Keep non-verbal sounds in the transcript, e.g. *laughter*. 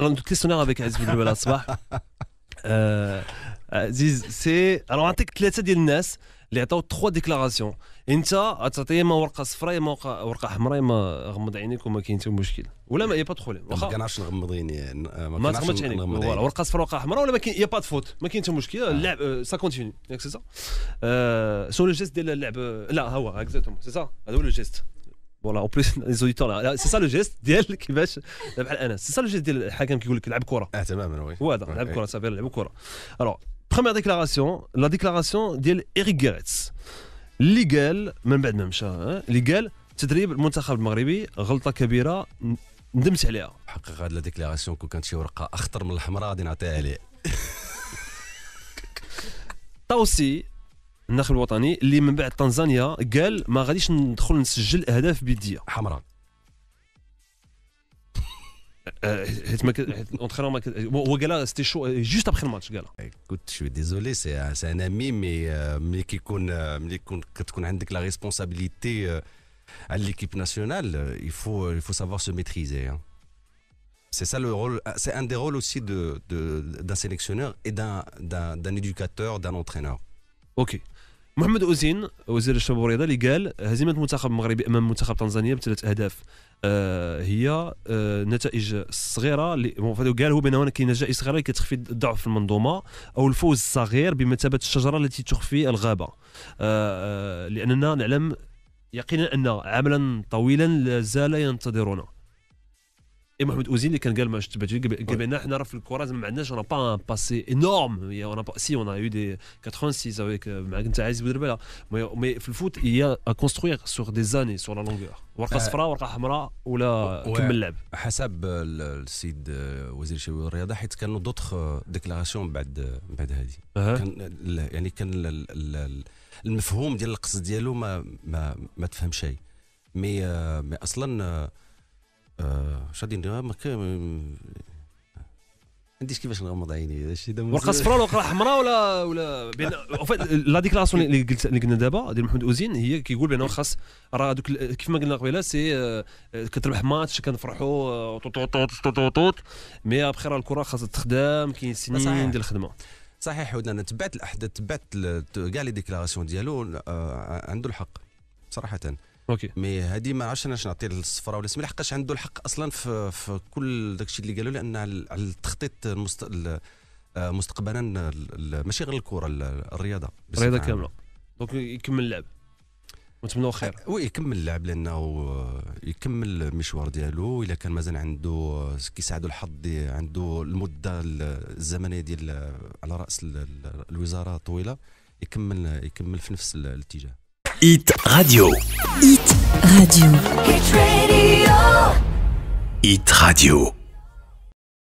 notre questionnaire avec عزيز بن جبل الصباح عزيز سي راه نعطيك ثلاثه ديال الناس اللي عطاو تخوا ديكلاراسيون انت غتعطي اما ورقه صفراء اما ورقه حمراء اما غمض عينيك وما كاين حتى مشكل ولا ما با بروبليم ما كنعرفش نغمض عيني ما نغمض عينيك ورقه صفراء ورقه حمراء ولا ما كاين يا با فوت ما كاين حتى مشكل اللعب سا كونتيني ياك سي سا سو لو جيست ديال اللعب لا هو اكزاكتومون سي سا هذا هو لو جيست فوالا اون بليس لي زوديتور سي سا لو جيست ديال كيفاش بحال انا سي سا لو جيست ديال الحكم كيقول لك لعب كره اه تماما وي هو هذا لعب كره صافي لعب كره الوغ بروميير ديكلاراسيون لا ديكلاراسيون ديال ايريك غيريتس اللي قال من بعد ما مشى اللي قال تدريب المنتخب المغربي غلطه كبيره ندمت عليها حقيقه هاد لا ديكلاراسيون كون كانت شي ورقه اخطر من الحمراء غادي نعطيها عليه توصي Je الوطني اللي من بعد تنزانيا قال ما غاديش ندخل نسجل اهداف à حمراء *laughs* حيت ما faut هو قالها سيتي شو جوست C'est ça le rôle, c'est un des rôles aussi d'un de, d'un sélectionneur et d'un éducateur, d'un entraîneur. اوكي محمد اوزين وزير الشباب والرياضه اللي قال هزيمه المنتخب المغربي امام منتخب تنزانيا بثلاث اهداف آه هي آه نتائج صغيره اللي قال هو بان كاين نتائج صغيره اللي كتخفي الضعف في المنظومه او الفوز الصغير بمثابه الشجره التي تخفي الغابه آه, آه، لاننا نعلم يقينا ان عملا طويلا لا زال ينتظرنا اي محمد اوزيل اللي كان قال ما شفت قال بان حنا راه في الكره ما عندناش با ان باسي انورم سي اون يو دي 86 افيك معاك انت عايز بدربله مي في الفوت هي كونستروير سور دي زاني سور لا لونغور ورقه صفراء ورقه حمراء ولا كمل اللعب حسب السيد euh, وزير الشباب والرياضه حيت كانوا دوطخ ديكلاراسيون euh, بعد بعد هذه كان يعني كان المفهوم ديال القصد ديالو ما ما, ما تفهم شيء مي مي euh, اصلا آه، ندير ما عنديش كيفاش نغمض عيني هذا الشيء دابا ورقه صفراء ولا ورقه حمراء ولا ولا بين لا ديكلاراسيون اللي قلت اللي قلنا دابا ديال محمد اوزين هي كيقول بانه خاص راه دوك كيف ما قلنا قبيله سي آه، كتربح ماتش كنفرحوا آه، مي ابخي راه الكره خاصها تخدم كاين سنين ديال الخدمه صحيح ودنا انا تبعت الاحداث تبعت كاع لي ديكلاراسيون ديالو عنده الحق صراحه اوكي مي هادي ما عرفتش نعطي الصفراء ولا السمي لحقاش عنده الحق اصلا في, في كل داكشي اللي قالوا لان على التخطيط المست... آه، مستقبلا ماشي غير الكره الرياضه الرياضه كامله دونك يكمل اللعب ونتمنوا خير آه، وي يكمل اللعب لانه آه، يكمل المشوار ديالو الا كان مازال عنده كيساعدو الحظ عنده المده الزمنيه ديال على راس الوزاره طويله يكمل يكمل في نفس الاتجاه Hit Radio. Hit Radio. Hit Radio. Radio.